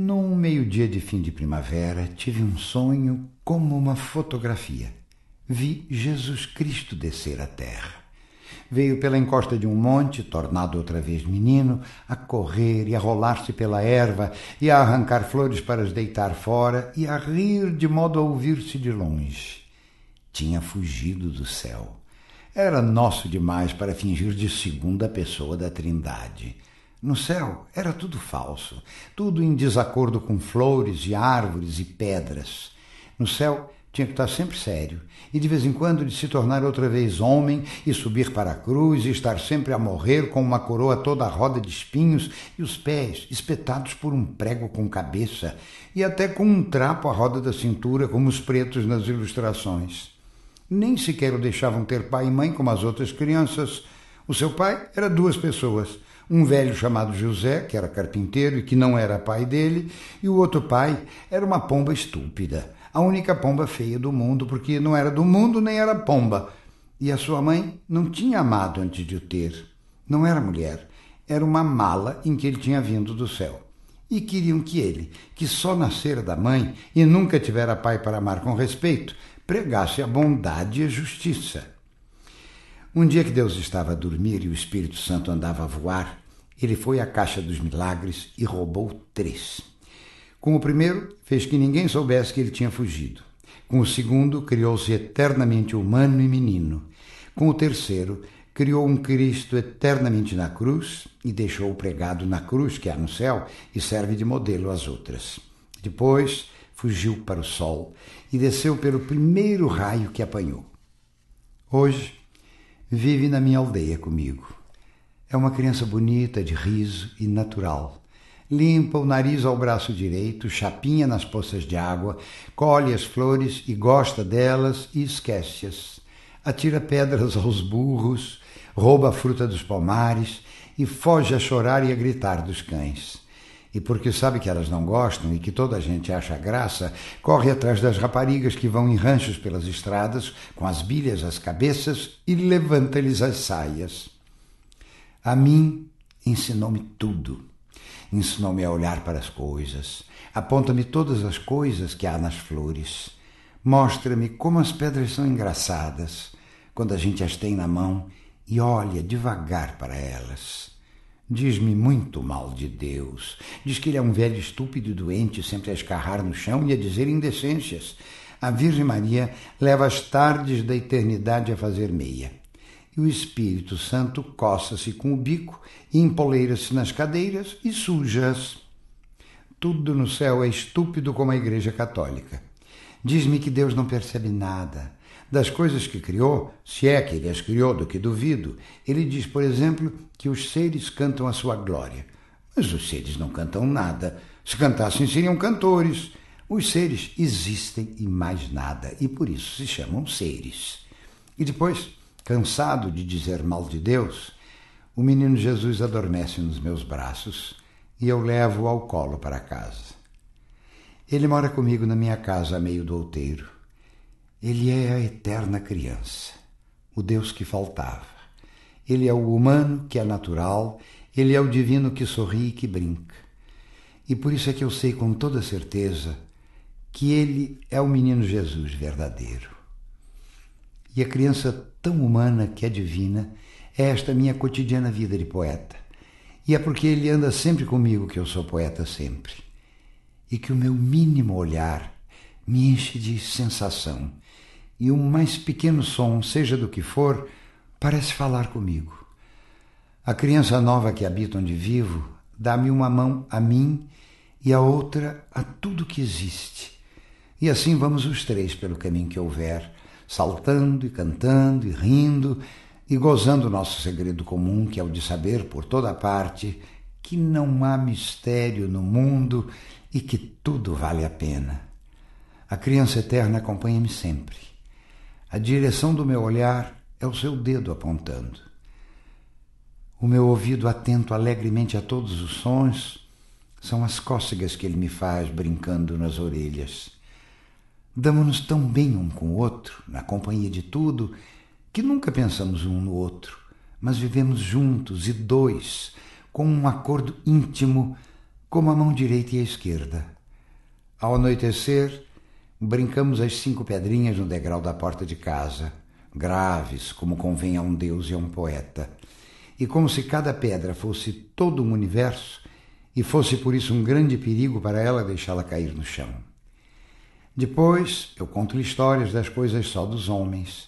Num meio-dia de fim de primavera, tive um sonho como uma fotografia. Vi Jesus Cristo descer à terra. Veio pela encosta de um monte, tornado outra vez menino, a correr e a rolar-se pela erva, e a arrancar flores para as deitar fora, e a rir de modo a ouvir-se de longe. Tinha fugido do céu. Era nosso demais para fingir de segunda pessoa da Trindade. No céu era tudo falso, tudo em desacordo com flores e árvores e pedras. No céu tinha que estar sempre sério e de vez em quando de se tornar outra vez homem e subir para a cruz e estar sempre a morrer com uma coroa toda a roda de espinhos e os pés espetados por um prego com cabeça e até com um trapo à roda da cintura como os pretos nas ilustrações. Nem sequer o deixavam ter pai e mãe como as outras crianças. O seu pai era duas pessoas, um velho chamado José, que era carpinteiro e que não era pai dele, e o outro pai era uma pomba estúpida, a única pomba feia do mundo, porque não era do mundo nem era pomba. E a sua mãe não tinha amado antes de o ter. Não era mulher, era uma mala em que ele tinha vindo do céu e queriam que ele, que só nascera da mãe e nunca tivera pai para amar com respeito, pregasse a bondade e a justiça. Um dia que Deus estava a dormir e o Espírito Santo andava a voar, ele foi à Caixa dos Milagres e roubou três. Com o primeiro, fez que ninguém soubesse que ele tinha fugido. Com o segundo, criou-se eternamente humano e menino. Com o terceiro, criou um Cristo eternamente na cruz e deixou-o pregado na cruz que há no céu e serve de modelo às outras. Depois, fugiu para o sol e desceu pelo primeiro raio que apanhou. Hoje, vive na minha aldeia comigo. É uma criança bonita, de riso e natural. Limpa o nariz ao braço direito, chapinha nas poças de água, colhe as flores e gosta delas e esquece-as. Atira pedras aos burros, rouba a fruta dos palmares e foge a chorar e a gritar dos cães. E porque sabe que elas não gostam e que toda a gente acha graça, corre atrás das raparigas que vão em ranchos pelas estradas, com as bilhas às cabeças e levanta-lhes as saias. A mim ensinou-me tudo. Ensinou-me a olhar para as coisas, aponta-me todas as coisas que há nas flores, mostra-me como as pedras são engraçadas quando a gente as tem na mão e olha devagar para elas. Diz-me muito mal de Deus. Diz que ele é um velho estúpido e doente, sempre a escarrar no chão e a dizer indecências. A Virgem Maria leva as tardes da eternidade a fazer meia e o Espírito Santo coça-se com o bico, empoleira-se nas cadeiras e suja-as. Tudo no céu é estúpido como a Igreja Católica. Diz-me que Deus não percebe nada. Das coisas que criou, se é que ele as criou, do que duvido, ele diz, por exemplo, que os seres cantam a sua glória. Mas os seres não cantam nada. Se cantassem, seriam cantores. Os seres existem e mais nada, e por isso se chamam seres. E depois, Cansado de dizer mal de Deus, o menino Jesus adormece nos meus braços e eu levo-o ao colo para casa. Ele mora comigo na minha casa a meio do outeiro. Ele é a eterna criança, o Deus que faltava. Ele é o humano que é natural, ele é o divino que sorri e que brinca. E por isso é que eu sei com toda certeza que ele é o menino Jesus verdadeiro e a criança tão humana que é divina é esta minha cotidiana vida de poeta. E é porque ele anda sempre comigo que eu sou poeta sempre. E que o meu mínimo olhar me enche de sensação. E o mais pequeno som, seja do que for, parece falar comigo. A criança nova que habita onde vivo dá-me uma mão a mim e a outra a tudo que existe. E assim vamos os três pelo caminho que houver saltando e cantando e rindo e gozando o nosso segredo comum, que é o de saber por toda parte que não há mistério no mundo e que tudo vale a pena. A criança eterna acompanha-me sempre. A direção do meu olhar é o seu dedo apontando. O meu ouvido atento alegremente a todos os sons são as cócegas que ele me faz brincando nas orelhas. Damos-nos tão bem um com o outro, na companhia de tudo, que nunca pensamos um no outro, mas vivemos juntos e dois, com um acordo íntimo, como a mão direita e a esquerda. Ao anoitecer, brincamos as cinco pedrinhas no degrau da porta de casa, graves, como convém a um deus e a um poeta, e como se cada pedra fosse todo um universo e fosse por isso um grande perigo para ela deixá-la cair no chão. Depois eu conto-lhe histórias das coisas só dos homens.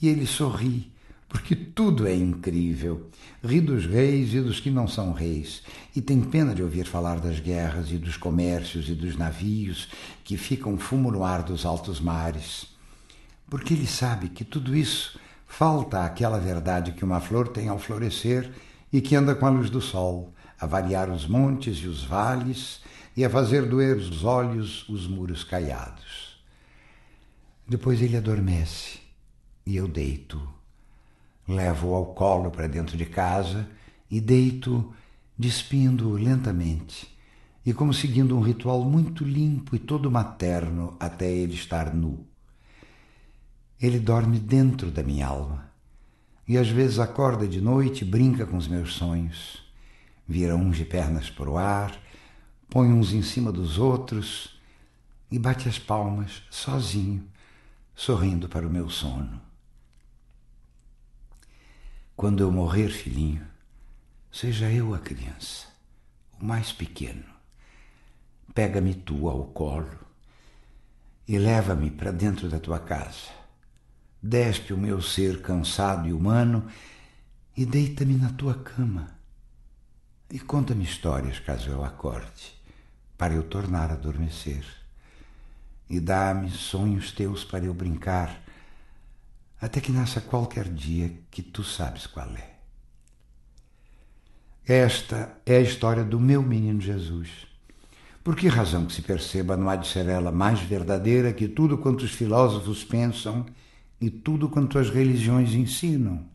E ele sorri, porque tudo é incrível. Ri dos reis e dos que não são reis, e tem pena de ouvir falar das guerras e dos comércios e dos navios que ficam fumo no ar dos altos mares. Porque ele sabe que tudo isso falta àquela verdade que uma flor tem ao florescer e que anda com a luz do sol, a variar os montes e os vales e a fazer doer os olhos os muros caiados. Depois ele adormece e eu deito. Levo-o ao colo para dentro de casa e deito, despindo lentamente e como seguindo um ritual muito limpo e todo materno até ele estar nu. Ele dorme dentro da minha alma e às vezes acorda de noite e brinca com os meus sonhos. Vira uns de pernas para o ar põe uns em cima dos outros e bate as palmas sozinho, sorrindo para o meu sono. Quando eu morrer, filhinho, seja eu a criança, o mais pequeno. Pega-me tu ao colo e leva-me para dentro da tua casa. Despe o meu ser cansado e humano e deita-me na tua cama. E conta-me histórias caso eu acorde para eu tornar a adormecer. E dá-me sonhos teus para eu brincar, até que nasça qualquer dia que tu sabes qual é. Esta é a história do meu menino Jesus. Por que razão que se perceba não há de ser ela mais verdadeira que tudo quanto os filósofos pensam e tudo quanto as religiões ensinam?